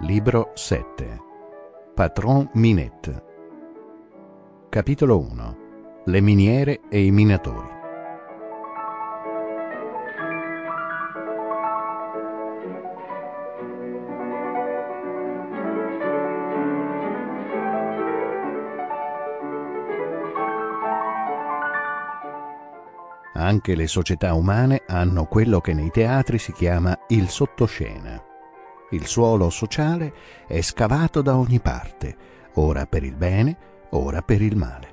Libro 7 Patron Minette Capitolo 1 Le miniere e i minatori Anche le società umane hanno quello che nei teatri si chiama il sottoscena il suolo sociale è scavato da ogni parte, ora per il bene, ora per il male.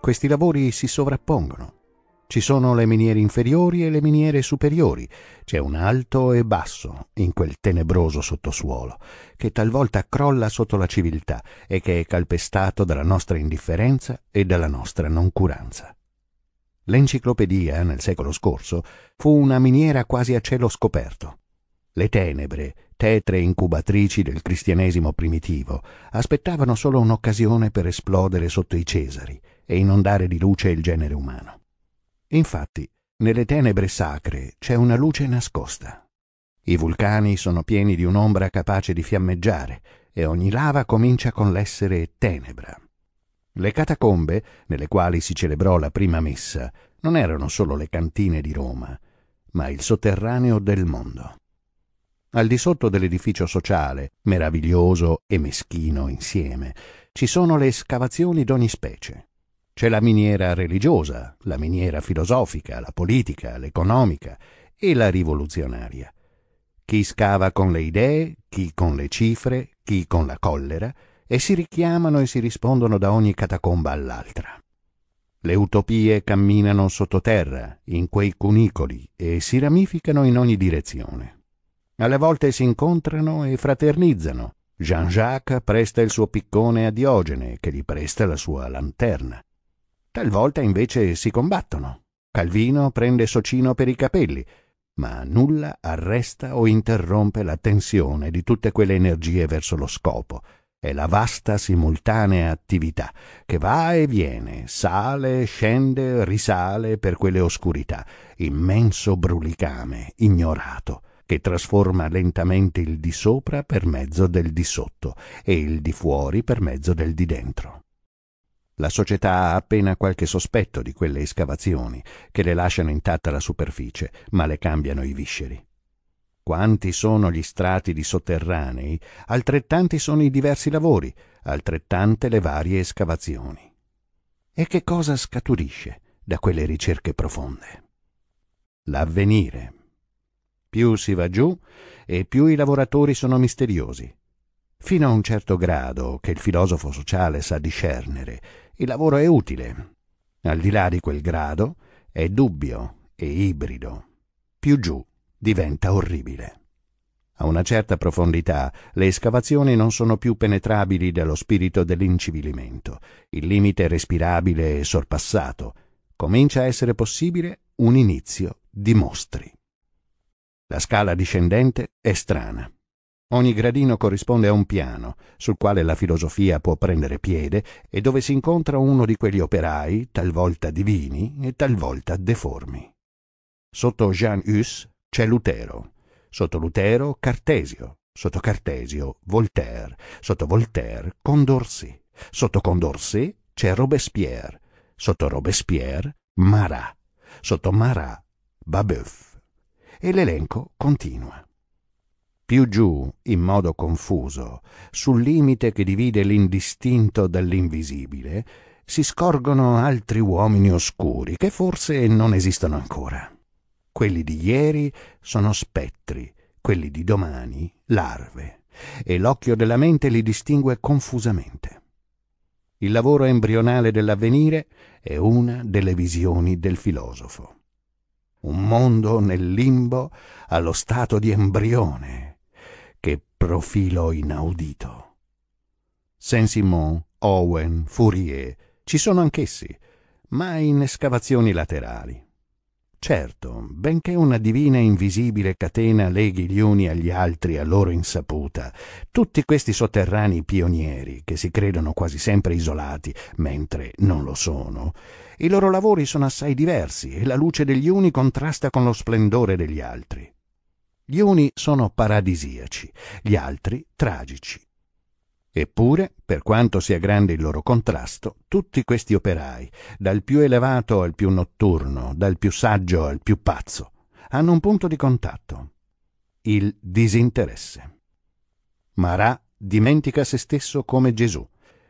Questi lavori si sovrappongono. Ci sono le miniere inferiori e le miniere superiori, c'è un alto e basso in quel tenebroso sottosuolo, che talvolta crolla sotto la civiltà e che è calpestato dalla nostra indifferenza e dalla nostra noncuranza. L'enciclopedia, nel secolo scorso, fu una miniera quasi a cielo scoperto. Le tenebre tetre incubatrici del cristianesimo primitivo aspettavano solo un'occasione per esplodere sotto i Cesari e inondare di luce il genere umano. Infatti, nelle tenebre sacre c'è una luce nascosta. I vulcani sono pieni di un'ombra capace di fiammeggiare e ogni lava comincia con l'essere tenebra. Le catacombe, nelle quali si celebrò la prima messa, non erano solo le cantine di Roma, ma il sotterraneo del mondo. Al di sotto dell'edificio sociale, meraviglioso e meschino insieme, ci sono le escavazioni d'ogni specie. C'è la miniera religiosa, la miniera filosofica, la politica, l'economica e la rivoluzionaria. Chi scava con le idee, chi con le cifre, chi con la collera, e si richiamano e si rispondono da ogni catacomba all'altra. Le utopie camminano sottoterra, in quei cunicoli, e si ramificano in ogni direzione. Alle volte si incontrano e fraternizzano. Jean-Jacques presta il suo piccone a Diogene, che gli presta la sua lanterna. Talvolta invece si combattono. Calvino prende Socino per i capelli, ma nulla arresta o interrompe la tensione di tutte quelle energie verso lo scopo. È la vasta simultanea attività che va e viene, sale, scende, risale per quelle oscurità, immenso brulicame, ignorato che trasforma lentamente il di sopra per mezzo del di sotto e il di fuori per mezzo del di dentro. La società ha appena qualche sospetto di quelle escavazioni, che le lasciano intatta la superficie, ma le cambiano i visceri. Quanti sono gli strati di sotterranei, altrettanti sono i diversi lavori, altrettante le varie escavazioni. E che cosa scaturisce da quelle ricerche profonde? L'avvenire. Più si va giù e più i lavoratori sono misteriosi. Fino a un certo grado, che il filosofo sociale sa discernere, il lavoro è utile. Al di là di quel grado, è dubbio e ibrido. Più giù diventa orribile. A una certa profondità le escavazioni non sono più penetrabili dallo spirito dell'incivilimento. Il limite respirabile è sorpassato. Comincia a essere possibile un inizio di mostri. La scala discendente è strana. Ogni gradino corrisponde a un piano sul quale la filosofia può prendere piede e dove si incontra uno di quegli operai, talvolta divini e talvolta deformi. Sotto Jean Hus c'è Lutero, sotto Lutero Cartesio, sotto Cartesio Voltaire, sotto Voltaire Condorsi, sotto Condorsi c'è Robespierre, sotto Robespierre Marat, sotto Marat Babeuf e l'elenco continua. Più giù, in modo confuso, sul limite che divide l'indistinto dall'invisibile, si scorgono altri uomini oscuri che forse non esistono ancora. Quelli di ieri sono spettri, quelli di domani larve, e l'occhio della mente li distingue confusamente. Il lavoro embrionale dell'avvenire è una delle visioni del filosofo un mondo nel limbo allo stato di embrione. Che profilo inaudito. Saint-Simon, Owen, Fourier, ci sono anch'essi, ma in escavazioni laterali. Certo, benché una divina e invisibile catena leghi gli uni agli altri a loro insaputa, tutti questi sotterranei pionieri, che si credono quasi sempre isolati, mentre non lo sono, i loro lavori sono assai diversi e la luce degli uni contrasta con lo splendore degli altri. Gli uni sono paradisiaci, gli altri tragici, Eppure, per quanto sia grande il loro contrasto, tutti questi operai, dal più elevato al più notturno, dal più saggio al più pazzo, hanno un punto di contatto, il disinteresse. Marà dimentica se stesso come Gesù.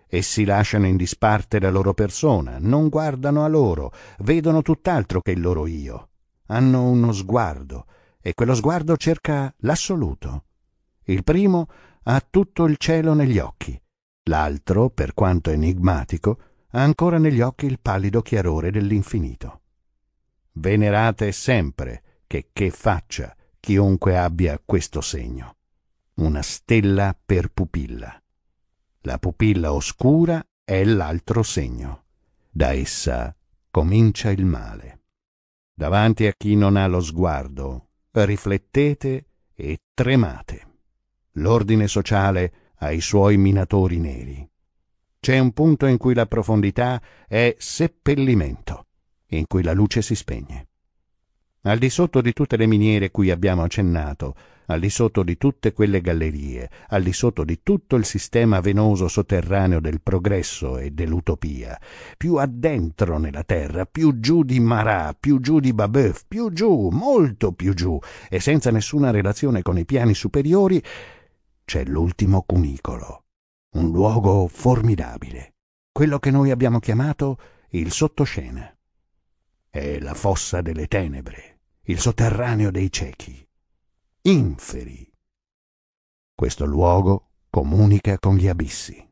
Essi lasciano in disparte la loro persona, non guardano a loro, vedono tutt'altro che il loro io. Hanno uno sguardo, e quello sguardo cerca l'assoluto. Il primo ha tutto il cielo negli occhi. L'altro, per quanto enigmatico, ha ancora negli occhi il pallido chiarore dell'infinito. Venerate sempre, che che faccia, chiunque abbia questo segno. Una stella per pupilla. La pupilla oscura è l'altro segno. Da essa comincia il male. Davanti a chi non ha lo sguardo, riflettete e tremate l'ordine sociale ai suoi minatori neri. C'è un punto in cui la profondità è seppellimento, in cui la luce si spegne. Al di sotto di tutte le miniere cui abbiamo accennato, al di sotto di tutte quelle gallerie, al di sotto di tutto il sistema venoso sotterraneo del progresso e dell'utopia, più addentro nella terra, più giù di Marat, più giù di Babeuf, più giù, molto più giù, e senza nessuna relazione con i piani superiori, c'è l'ultimo cunicolo, un luogo formidabile, quello che noi abbiamo chiamato il sottoscena. È la fossa delle tenebre, il sotterraneo dei ciechi. Inferi. Questo luogo comunica con gli abissi.